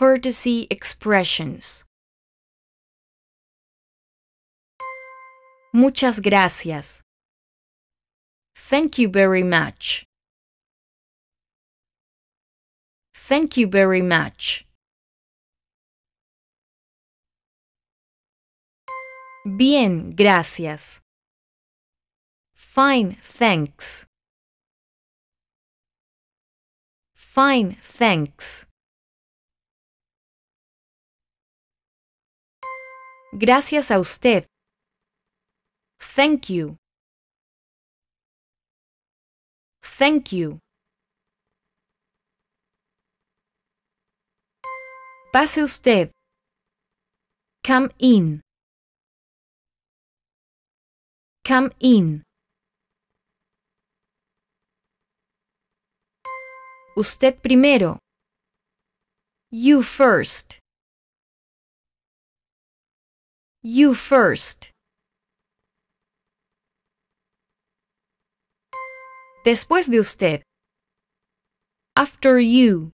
courtesy expressions. Muchas gracias. Thank you very much. Thank you very much. Bien, gracias. Fine, thanks. Fine, thanks. Gracias a usted. Thank you. Thank you. Pase usted. Come in. Come in. Usted primero. You first. You first. Después de usted. After you.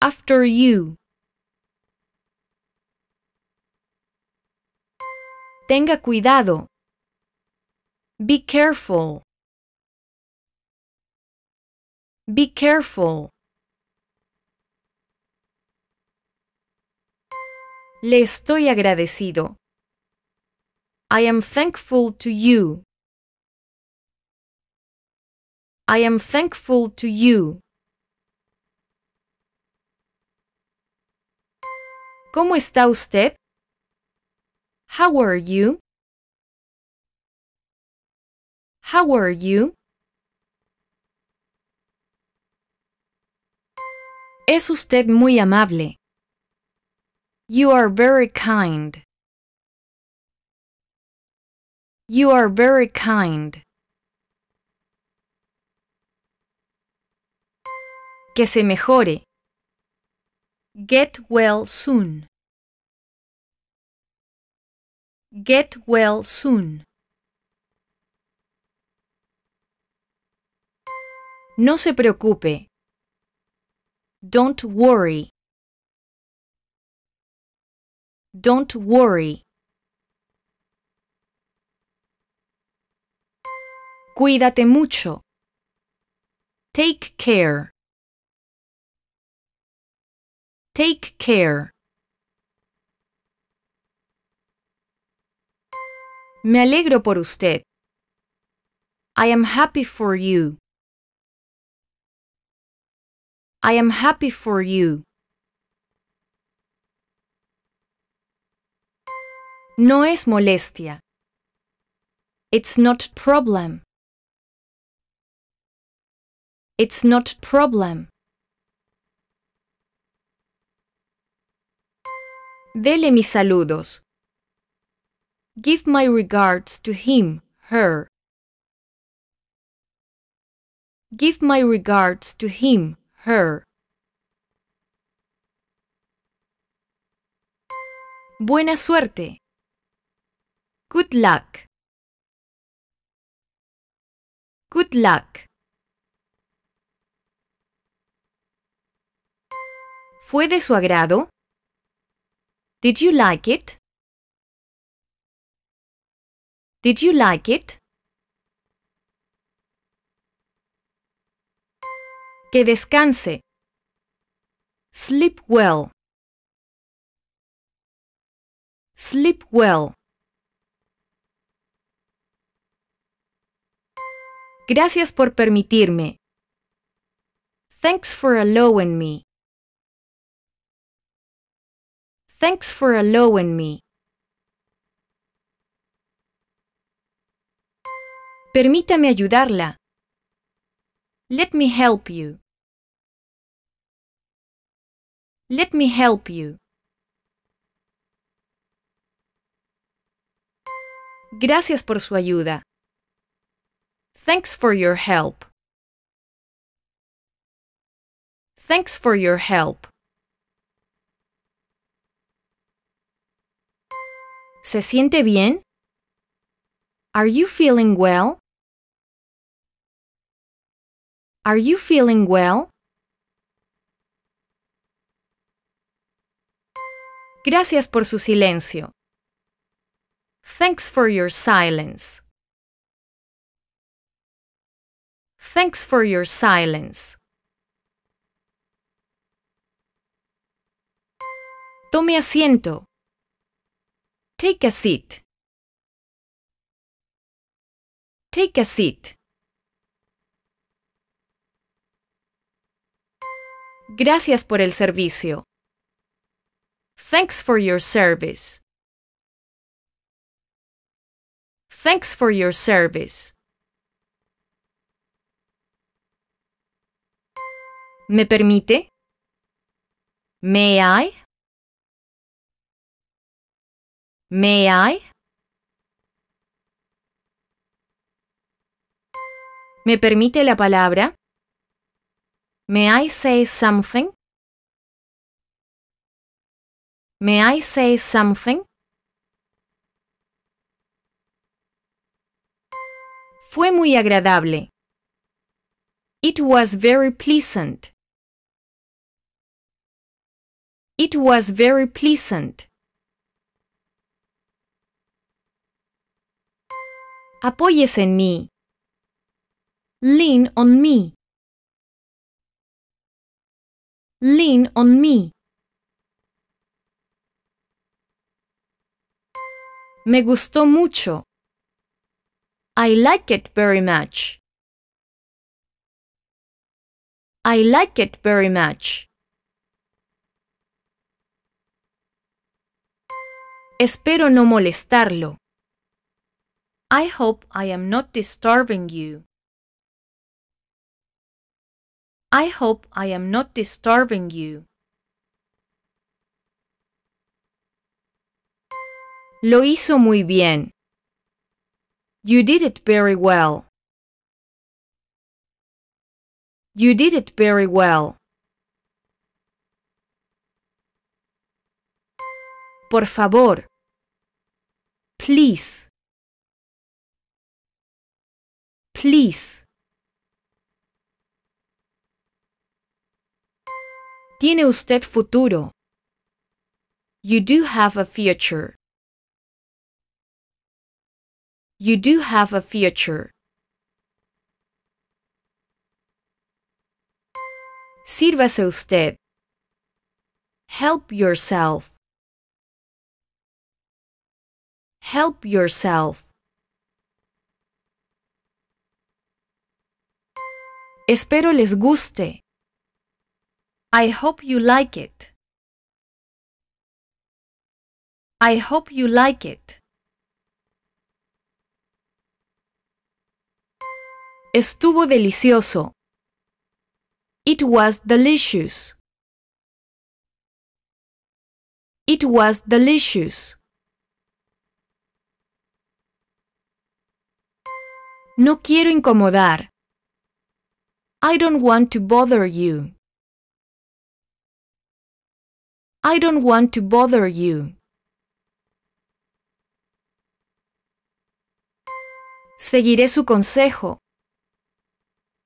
After you. Tenga cuidado. Be careful. Be careful. Le estoy agradecido. I am thankful to you. I am thankful to you. ¿Cómo está usted? How are you? How are you? Es usted muy amable. You are very kind. You are very kind. Que se mejore. Get well soon. Get well soon. No se preocupe. Don't worry. Don't worry. Cuídate mucho. Take care. Take care. Me alegro por usted. I am happy for you. I am happy for you. No es molestia. It's not problem. It's not problem. Dele mis saludos. Give my regards to him, her. Give my regards to him, her. Buena suerte. Good luck. Good luck. ¿Fue de su agrado? Did you like it? Did you like it? Que descanse. Sleep well. Sleep well. Gracias por permitirme. Thanks for allowing me. Thanks for allowing me. Permítame ayudarla. Let me help you. Let me help you. Gracias por su ayuda. Thanks for your help. Thanks for your help. ¿Se siente bien? Are you feeling well? Are you feeling well? Gracias por su silencio. Thanks for your silence. Thanks for your silence. Tome asiento. Take a seat. Take a seat. Gracias por el servicio. Thanks for your service. Thanks for your service. ¿Me permite? May I? May I? ¿Me permite la palabra? May I say something? May I say something? Fue muy agradable. It was very pleasant. It was very pleasant. Apóyese en mí. Lean on me. Lean on me. Me gustó mucho. I like it very much. I like it very much. Espero no molestarlo. I hope I am not disturbing you. I hope I am not disturbing you. Lo hizo muy bien. You did it very well. You did it very well. Por favor. Please. Please. Tiene usted futuro. You do have a future. You do have a future. Sírvase usted. Help yourself. Help yourself. Espero les guste. I hope you like it. I hope you like it. Estuvo delicioso. It was delicious. It was delicious. No quiero incomodar. I don't want to bother you. I don't want to bother you. Seguiré su consejo.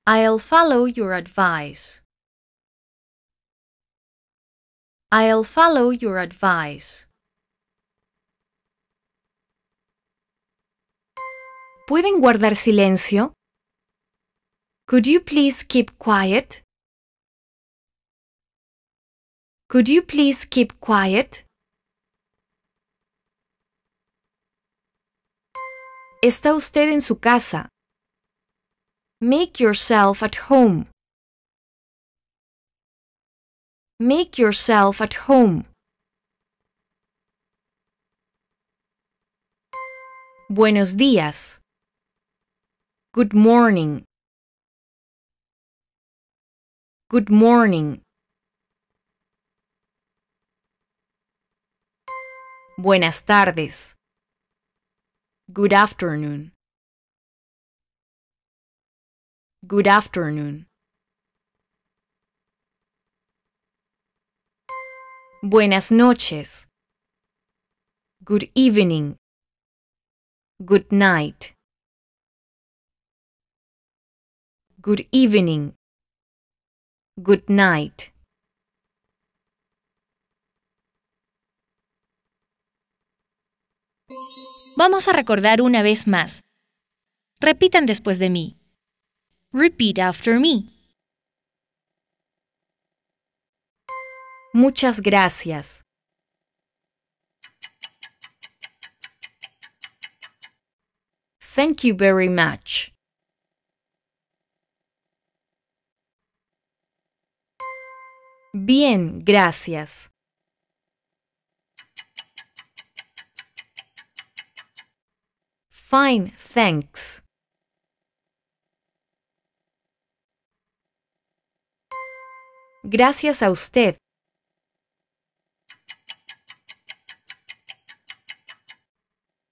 I'll follow your advice. I'll follow your advice. ¿Pueden guardar silencio? Could you please keep quiet? Could you please keep quiet? Está usted en su casa. Make yourself at home. Make yourself at home. Buenos días. Good morning. Good morning. Buenas tardes. Good afternoon. Good afternoon. Buenas noches. Good evening. Good night. Good evening. Good night. Vamos a recordar una vez más. Repitan después de mí. Repeat after me. Muchas gracias. Thank you very much. Bien, gracias. Fine, thanks. Gracias a usted.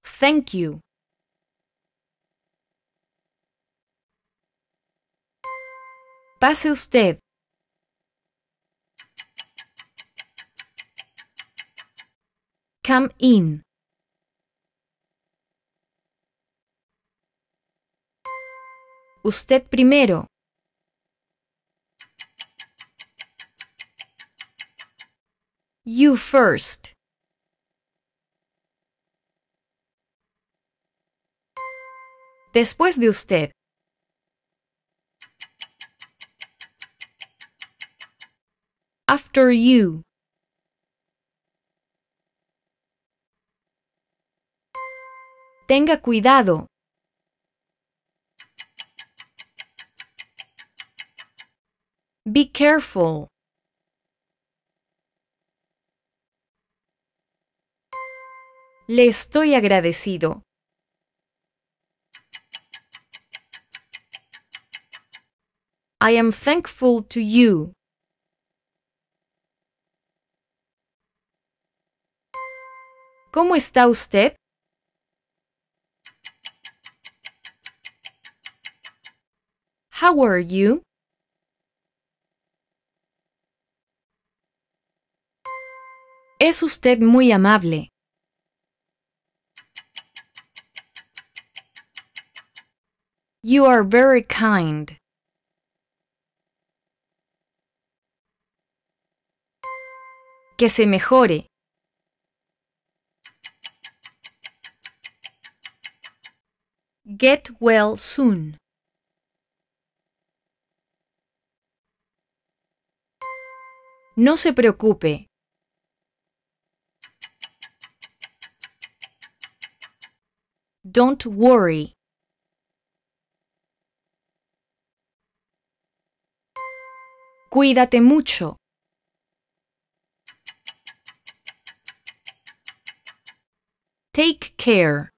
Thank you. Pase usted. Come in. Usted primero. You first. Después de usted. After you. Tenga cuidado. Be careful. Le estoy agradecido. I am thankful to you. ¿Cómo está usted? How are you? Es usted muy amable. You are very kind. Que se mejore. Get well soon. No se preocupe. Don't worry. Cuídate mucho. Take care.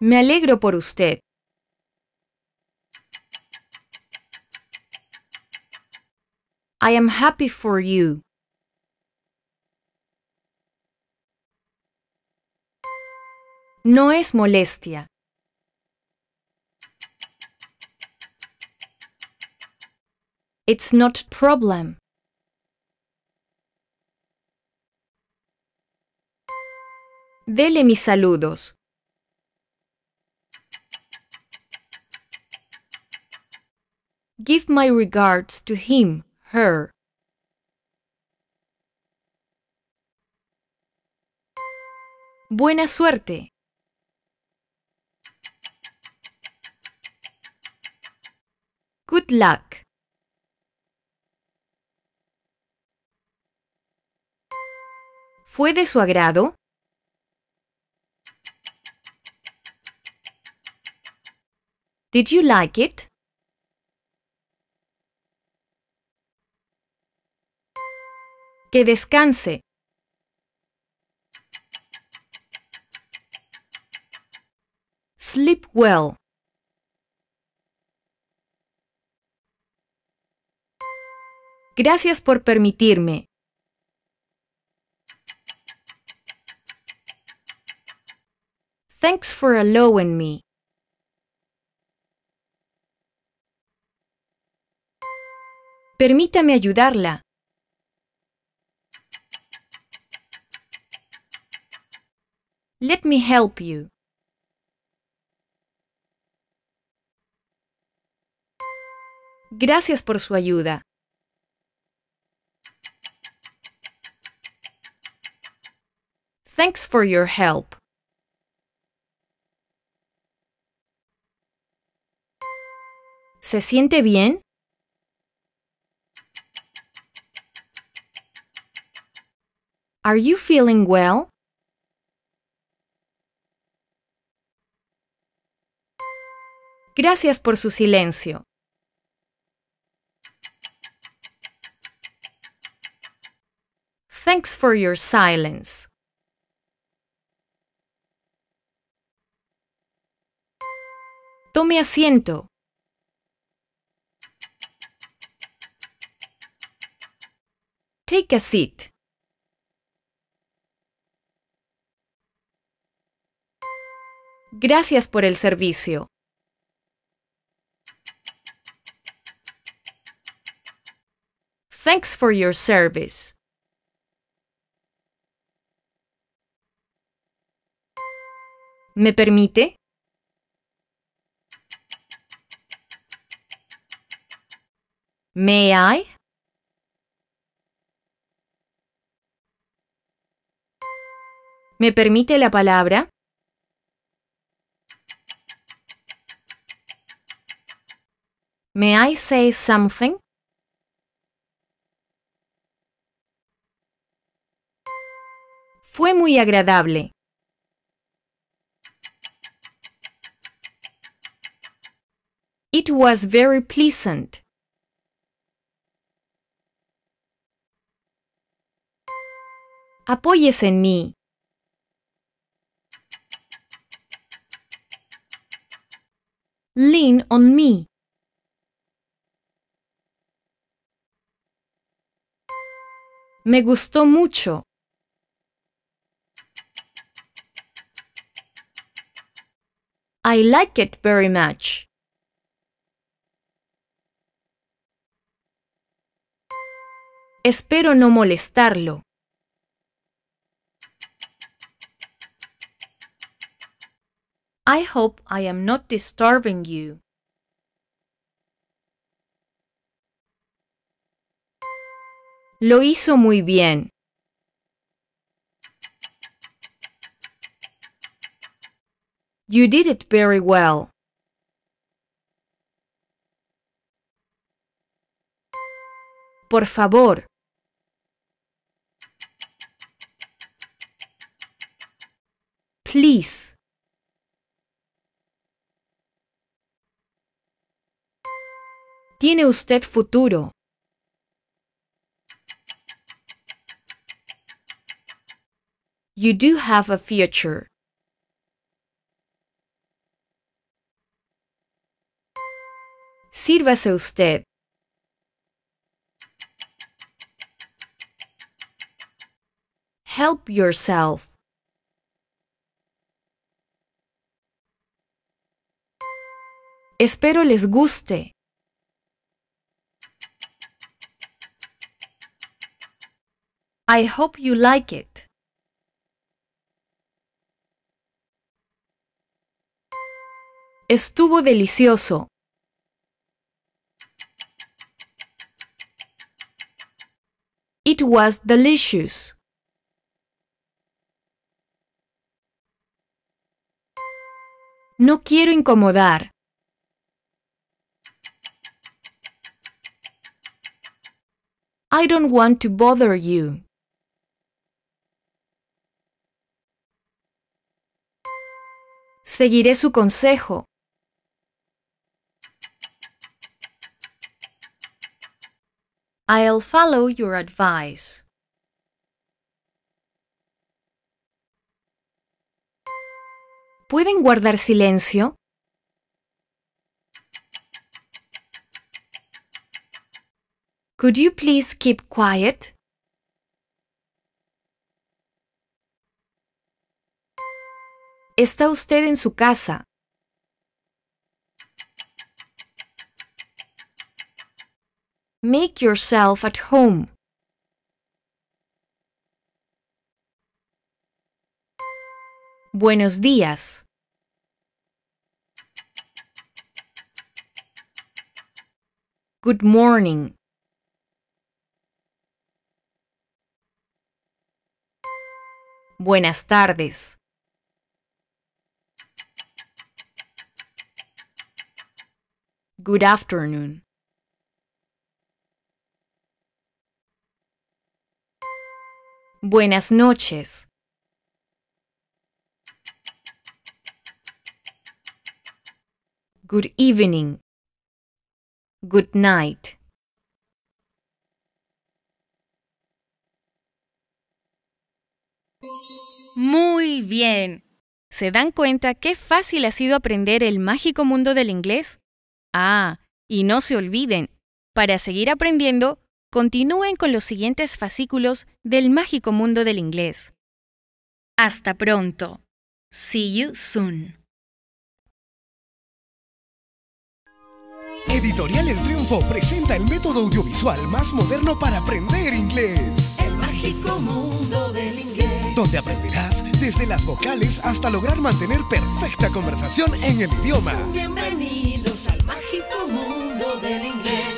Me alegro por usted. I am happy for you. No es molestia. It's not problem. Dele mis saludos. Give my regards to him. her Buena suerte. Good luck. ¿Fue de su agrado? Did you like it? que descanse. Sleep well. Gracias por permitirme. Thanks for allowing me. Permítame ayudarla. Let me help you. Gracias por su ayuda. Thanks for your help. ¿Se siente bien? Are you feeling well? Gracias por su silencio. Thanks for your silence. Tome asiento. Take a seat. Gracias por el servicio. Thanks for your service. ¿Me permite? May I? ¿Me permite la palabra? May I say something? Fue muy agradable. It was very pleasant. Apóyese en mí. Lean on me. Me gustó mucho. I like it very much. Espero no molestarlo. I hope I am not disturbing you. Lo hizo muy bien. You did it very well. Por favor. Please. Tiene usted futuro. You do have a future. Sírvase usted. Help yourself. Espero les guste. I hope you like it. Estuvo delicioso. delicious. No quiero incomodar. I don't want to bother you. Seguiré su consejo. I'll follow your advice. ¿Pueden guardar silencio? Could you please keep quiet? Está usted en su casa. Make yourself at home. Buenos días. Good morning. Buenas tardes. Good afternoon. Buenas noches. Good evening. Good night. Muy bien. ¿Se dan cuenta qué fácil ha sido aprender el mágico mundo del inglés? Ah, y no se olviden, para seguir aprendiendo, continúen con los siguientes fascículos del mágico mundo del inglés. Hasta pronto. See you soon. Editorial El Triunfo presenta el método audiovisual más moderno para aprender inglés. El mágico mundo del inglés. Donde aprenderás desde las vocales hasta lograr mantener perfecta conversación en el idioma. Bienvenidos al mágico mundo del inglés.